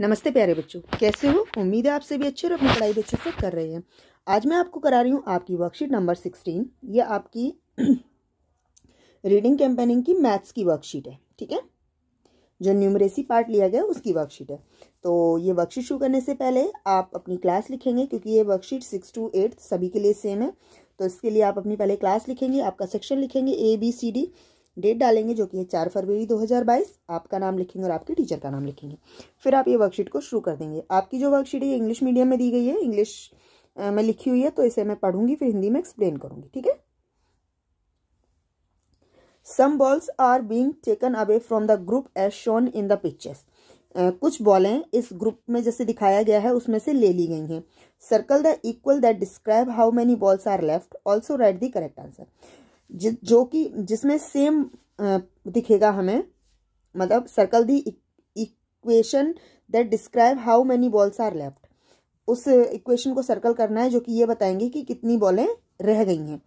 नमस्ते प्यारे बच्चों कैसे हो उम्मीद है आपसे भी अच्छे और अपनी पढ़ाई भी अच्छे से कर रहे हैं आज मैं आपको करा रही हूँ आपकी वर्कशीट नंबर सिक्सटीन ये आपकी रीडिंग कैंपेनिंग की मैथ्स की वर्कशीट है ठीक है जो न्यूमरेसी पार्ट लिया गया उसकी वर्कशीट है तो ये वर्कशीट शुरू करने से पहले आप अपनी क्लास लिखेंगे क्योंकि ये वर्कशीट सिक्स टू एट्थ सभी के लिए सेम है तो इसके लिए आप अपनी पहले क्लास लिखेंगे आपका सेक्शन लिखेंगे A B C D date डालेंगे जो कि है चार फरवरी 2022 आपका नाम लिखेंगे और आपके टीचर का नाम लिखेंगे फिर आप ये वर्कशीट को शुरू कर देंगे आपकी जो वर्कशीट है इंग्लिश मीडियम में दी गई है इंग्लिश में लिखी हुई है तो इसे मैं पढ़ूंगी फिर हिंदी में एक्सप्लेन करूंगी ठीक है some balls are being taken away from the group as shown in the pictures कुछ बॉलें इस ग्रुप में जैसे दिखाया गया है उसमें से ले ली गई हैं circle the equal that describe how many balls are left also write the correct answer जि, जो कि जिसमें सेम दिखेगा हमें मतलब circle the equation that describe how many balls are left उस इक्वेशन को सर्कल करना है जो कि ये बताएंगे कि कितनी बॉलें रह गई हैं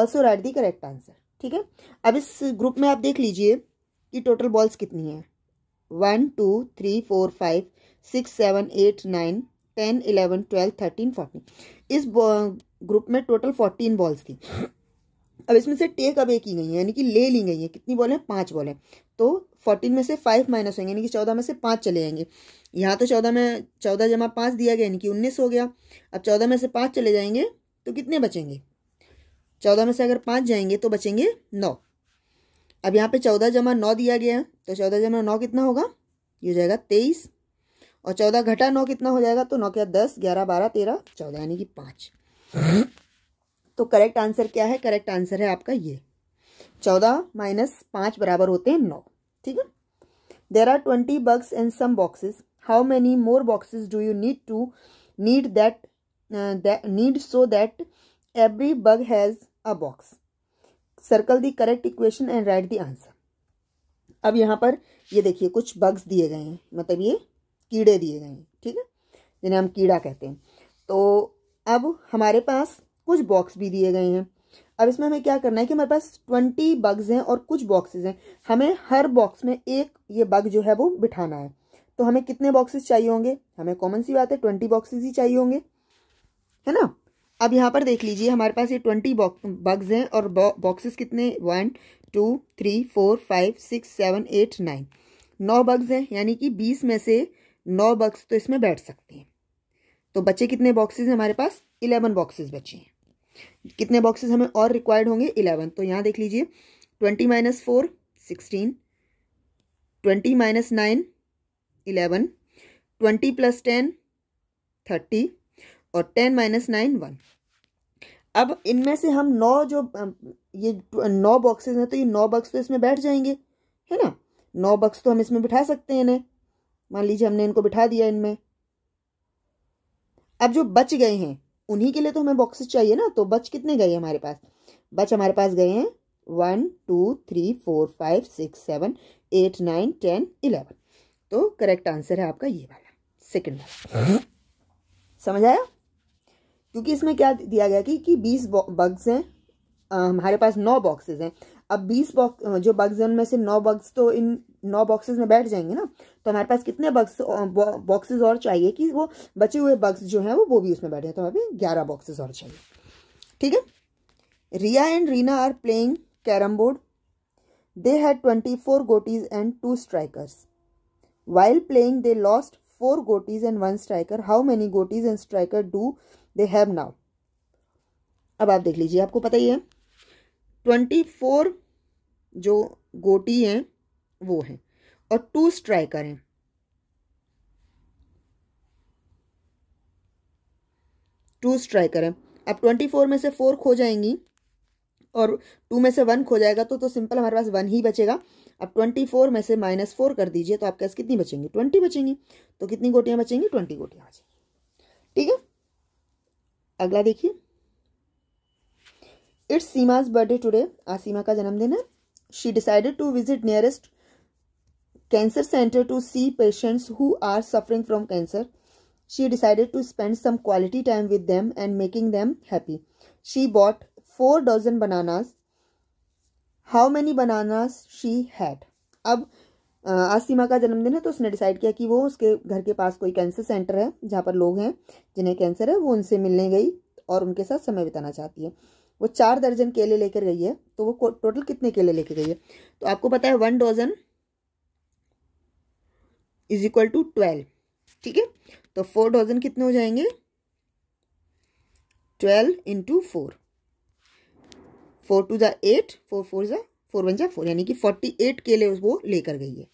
also write the correct answer ठीक है अब इस ग्रुप में आप देख लीजिए कि टोटल बॉल्स कितनी हैं one two three four five six seven eight nine ten eleven twelve thirteen fourteen इस ग्रुप में टोटल फोर्टीन बॉल्स थी अब इसमें से टेक अवे की गई है यानी कि ले ली गई है कितनी बॉल हैं पाँच बॉल हैं तो फोर्टीन में से फाइव माइनस होंगे यानी कि चौदह में से पाँच चले जाएंगे यहाँ तो चौदह में चौदह जमा पाँच दिया गया यानी कि उन्नीस हो गया अब चौदह में से पाँच चले जाएंगे तो कितने बचेंगे चौदह में से अगर पाँच जाएंगे तो बचेंगे नौ अब यहाँ पे चौदह जमा नौ दिया गया है तो चौदह जमा नौ कितना होगा ये हो जाएगा तेईस और चौदह घटा नौ कितना हो जाएगा तो नौ क्या दस ग्यारह बारह तेरह चौदह यानी कि पाँच तो करेक्ट आंसर क्या है करेक्ट आंसर है आपका ये चौदह माइनस पाँच बराबर होते हैं नौ ठीक है there are twenty bugs in some boxes how many more boxes do you need to need that need so that every bug has a box circle the correct equation and write the answer अब यहाँ पर ये देखिए कुछ bugs दिए गए हैं मतलब ये कीड़े दिए गए हैं ठीक है जिन्हें हम कीड़ा कहते हैं तो अब हमारे पास कुछ बॉक्स भी दिए गए हैं अब इसमें हमें क्या करना है कि हमारे पास ट्वेंटी बग्स हैं और कुछ बॉक्सेस हैं हमें हर बॉक्स में एक ये बग जो है वो बिठाना है तो हमें कितने बॉक्सेस चाहिए होंगे हमें कॉमन सी बात है ट्वेंटी बॉक्सेस ही चाहिए होंगे है ना अब यहाँ पर देख लीजिए हमारे पास ये ट्वेंटी बग्स हैं और बॉक्सेस कितने one two three four five six seven eight nine नौ बग्स हैं यानी कि बीस में से नौ बग्स तो इसमें बैठ सकते हैं तो बचे कितने बॉक्सेस हैं हमारे पास इलेवन बॉक्सेस बचे हैं कितने बॉक्सेस हमें और रिक्वायर्ड होंगे इलेवन तो यहाँ देख लीजिए twenty minus four sixteen twenty minus nine eleven twenty plus ten thirty और टेन माइनस नाइन वन अब इनमें से हम नौ जो ये नौ बॉक्सेस हैं तो ये नौ बॉक्स तो इसमें बैठ जाएंगे है ना नौ बॉक्स तो हम इसमें बिठा सकते हैं इन्हें मान लीजिए हमने इनको बिठा दिया इनमें अब जो बच गए हैं उन्हीं के लिए तो हमें बॉक्सेस चाहिए ना तो बच कितने गए हमारे पास बच हमारे पास गए हैं one two three four five six seven eight nine ten eleven तो करेक्ट आंसर है आपका ये वाला सेकेंड वाला हाँ? समझ आया क्योंकि इसमें क्या दिया गया कि कि बीस बग्स हैं हमारे पास नौ बॉक्सेस हैं अब बीस बॉक्स जो बग्स हैं उनमें से नौ बग्स तो इन नौ बॉक्सेस में बैठ जाएंगे ना तो हमारे पास कितने बग्स बॉक्सेस और चाहिए कि वो बचे हुए बग्स जो हैं वो वो भी उसमें बैठ जाए तो हमें ग्यारह बॉक्सेस और चाहिए ठीक है Riya and Reena are playing carrom board they had twenty four gotis and two strikers while playing they lost four gotis and one striker how many gotis and striker do they have now अब आप देख लीजिए आपको पता ही है ट्वेंटी फोर जो गोटी हैं वो हैं और टू स्ट्राइकर हैं टू स्ट्राइकर हैं अब ट्वेंटी फोर में से फोर खो जाएंगी और टू में से वन खो जाएगा तो तो सिंपल हमारे पास वन ही बचेगा अब ट्वेंटी फोर में से माइनस फोर कर दीजिए तो आपके पास कितनी बचेंगी ट्वेंटी बचेंगी तो कितनी गोटियां बचेंगी ट्वेंटी गोटियां बचेंगी ठीक है अगला देखिए इट्स सीमाज बर्थडे टुडे आज सीमा का जन्मदिन है she decided to visit nearest cancer center to see patients who are suffering from cancer. She decided to spend some quality time with them and making them happy. She bought 4 dozen bananas. How many bananas she had? ab आज सीमा का जन्मदिन है तो उसने decide किया कि वो उसके घर के पास कोई कैंसर सेंटर है जहाँ पर लोग हैं जिन्हें कैंसर है वो उनसे मिलने गई और उनके साथ समय बिताना चाहती है वो चार दर्जन केले लेकर गई है तो वो टोटल कितने केले लेकर गई है तो आपको पता है one dozen is equal to twelve ठीक है तो फोर डोजन कितने हो जाएंगे twelve into four four two ज़ा एट फोर फोर ज़ा फोर वन ज़ा फोर यानी कि फोर्टी एट केले वो लेकर गई है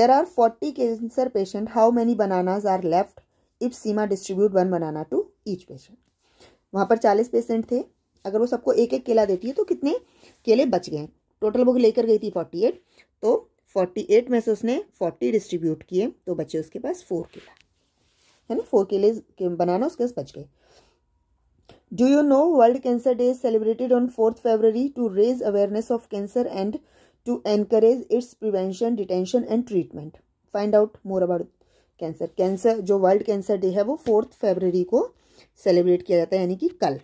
there are forty cancer patient how many bananas are left if Seema distribute one banana to each patient वहाँ पर चालीस पेशेंट थे अगर वो सबको एक एक केला देती है तो कितने केले बच गए टोटल वो लेकर गई थी फोर्टी एट तो फोर्टी एट में से उसने फोर्टी डिस्ट्रीब्यूट किए तो बचे उसके पास फोर केला है ना फोर केले के बनाना उसके पास बच गए do you know World Cancer Day celebrated on fourth February to raise awareness of cancer and to encourage its prevention detention and treatment find out more about cancer cancer जो वर्ल्ड कैंसर डे है वो fourth February को celebrate किया जाता है यानी कि कल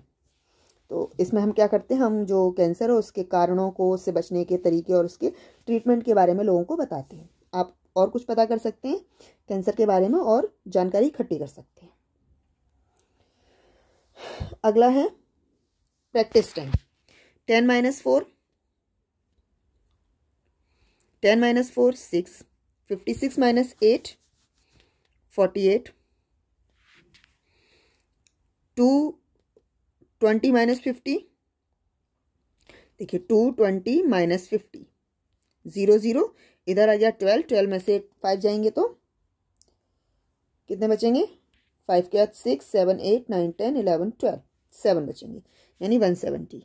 तो इसमें हम क्या करते हैं हम जो कैंसर है उसके कारणों को उससे बचने के तरीके और उसके ट्रीटमेंट के बारे में लोगों को बताते हैं आप और कुछ पता कर सकते हैं कैंसर के बारे में और जानकारी इकट्ठी कर सकते हैं अगला है practice time ten minus four ten minus four six fifty six minus eight forty eight two twenty minus fifty देखिए two twenty minus fifty zero zero इधर आ गया ट्वेल्व ट्वेल्व में से फाइव जाएंगे तो कितने बचेंगे फाइव के बाद six seven eight nine ten eleven twelve seven बचेंगे यानी वन सेवेंटी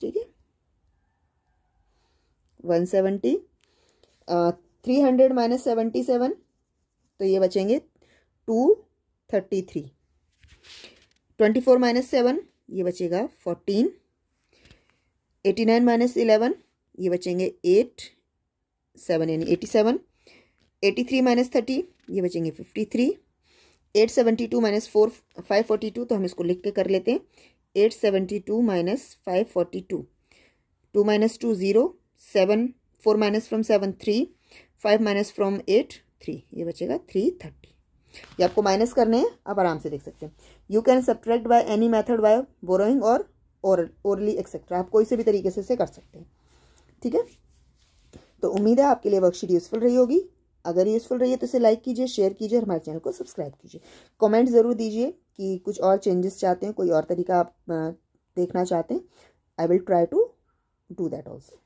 ठीक है one seventy three hundred minus seventy seven तो ये बचेंगे two thirty three twenty four minus seven ये बचेगा fourteen eighty nine minus eleven ये बचेंगे एट सेवन यानी eighty seven eighty three minus thirty ये बचेंगे fifty three eight seventy two minus four five forty two तो हम इसको लिख के कर लेते हैं eight seventy two minus five forty two two minus two zero seven four minus from seven three five minus from eight three ये बचेगा थ्री थर्टी ये आपको माइनस करने हैं आप आराम से देख सकते हैं you can subtract by any method by borrowing और ओरली एक्सेट्रा आप कोई से भी तरीके से इसे कर सकते हैं ठीक है तो उम्मीद है आपके लिए वर्कशीट यूज़फुल रही होगी अगर यूज़फुल रही है तो इसे लाइक कीजिए शेयर कीजिए और हमारे चैनल को सब्सक्राइब कीजिए कमेंट ज़रूर दीजिए कि कुछ और चेंजेस चाहते हैं कोई और तरीका आप देखना चाहते हैं I will try to do that also